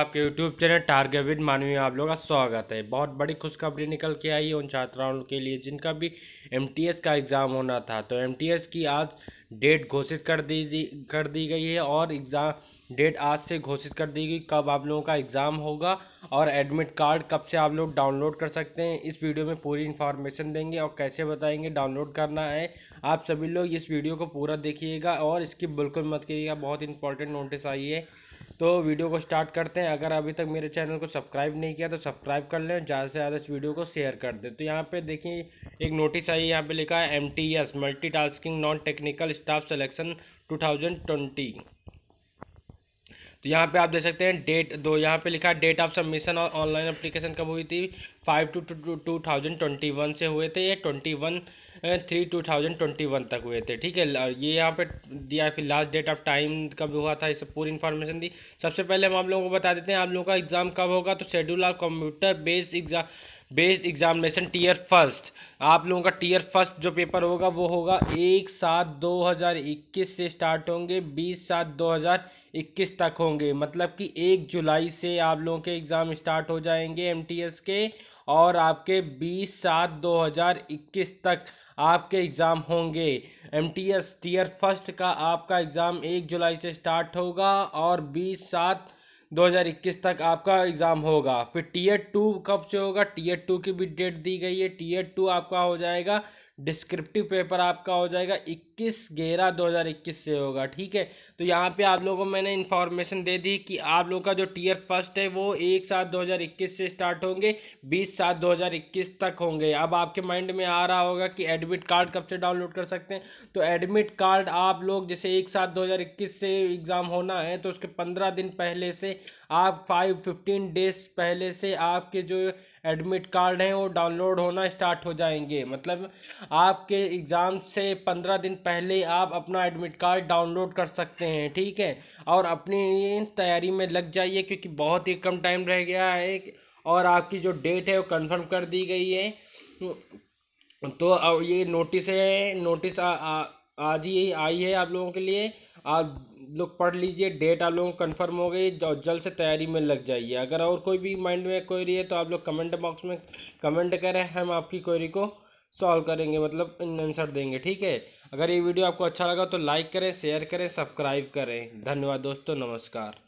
आपके YouTube channel target with मानवी आप लोगों का स्वागत है बहुत बड़ी खुशखबरी निकल के आई है उन छात्राओं के लिए जिनका भी एमटीएस का एग्ज़ाम होना था तो एमटीएस की आज डेट घोषित कर दी कर दी गई है और एग्ज़ाम डेट आज से घोषित कर दी गई कब आप लोगों का एग्ज़ाम होगा और एडमिट कार्ड कब से आप लोग डाउनलोड कर सकते हैं इस वीडियो में पूरी इन्फॉर्मेशन देंगे और कैसे बताएंगे डाउनलोड करना है आप सभी लोग इस वीडियो को पूरा देखिएगा और इसकी बिल्कुल मत करिएगा बहुत इंपॉर्टेंट नोटिस आई है तो वीडियो को स्टार्ट करते हैं अगर अभी तक मेरे चैनल को सब्सक्राइब नहीं किया तो सब्सक्राइब कर लें ज़्यादा से ज़्यादा इस वीडियो को शेयर कर दें तो यहाँ पर देखिए एक नोटिस आई यहाँ पर लिखा है M T S multi tasking non technical staff selection two thousand twenty तो यहाँ पे आप देख सकते हैं डेट दो यहाँ पे लिखा डेट ऑफ सबमिशन और ऑनलाइन अप्लीकेशन कब हुई थी five two two two thousand twenty one से हुए थे ये twenty one three two thousand twenty one तक हुए थे ठीक है ये यहाँ पे दिया फिर लास्ट डेट ऑफ टाइम कब हुआ था ये सब पूरी इन्फॉर्मेशन दी सबसे पहले हम आप लोगों को बता देते हैं आप लोगों का एग्ज़ाम कब होगा तो schedule of computer based exam based examination tier first आप लोगों का टीयर फर्स्ट जो पेपर होगा वो होगा एक सात दो हज़ार इक्कीस से स्टार्ट होंगे बीस सात दो हज़ार इक्कीस तक होंगे मतलब कि एक जुलाई से आप लोगों के एग्ज़ाम स्टार्ट हो जाएंगे एम टी एस के और आपके बीस सात दो हज़ार इक्कीस तक आपके एग्ज़ाम होंगे M T S tier first का आपका एग्ज़ाम एक जुलाई से स्टार्ट होगा और बीस सात 2021 तक आपका एग्ज़ाम होगा फिर टीयर टू कब से होगा टीयर टू की भी डेट दी गई है टीयर टू आपका हो जाएगा डिस्क्रिप्टिव पेपर आपका हो जाएगा 21 ग्यारह 2021 से होगा ठीक है तो यहाँ पे आप लोगों को मैंने इन्फॉर्मेशन दे दी कि आप लोग का जो टीयर फर्स्ट है वो एक सात 2021 से स्टार्ट होंगे बीस सात 2021 तक होंगे अब आपके माइंड में आ रहा होगा कि एडमिट कार्ड कब से डाउनलोड कर सकते हैं तो एडमिट कार्ड आप लोग जैसे एक सात दो से एग्ज़ाम होना है तो उसके पंद्रह दिन पहले से आप फाइव फिफ्टीन डेज पहले से आपके जो एडमिट कार्ड हैं वो डाउनलोड होना स्टार्ट हो जाएंगे मतलब आपके एग्ज़ाम से पंद्रह दिन पहले आप अपना एडमिट कार्ड डाउनलोड कर सकते हैं ठीक है और अपनी तैयारी में लग जाइए क्योंकि बहुत ही कम टाइम रह गया है और आपकी जो डेट है वो कंफर्म कर दी गई है तो ये नोटिस है नोटिस आ, आ, आज ही आई है आप लोगों के लिए आप लोग पढ़ लीजिए डेट आप लोगों को कन्फर्म हो गई और जल्द से तैयारी में लग जाइए अगर और कोई भी माइंड में क्वेरी है तो आप लोग कमेंट बॉक्स में कमेंट करें हम आपकी क्वेरी को सॉल्व करेंगे मतलब आंसर देंगे ठीक है अगर ये वीडियो आपको अच्छा लगा तो लाइक करें शेयर करें सब्सक्राइब करें धन्यवाद दोस्तों नमस्कार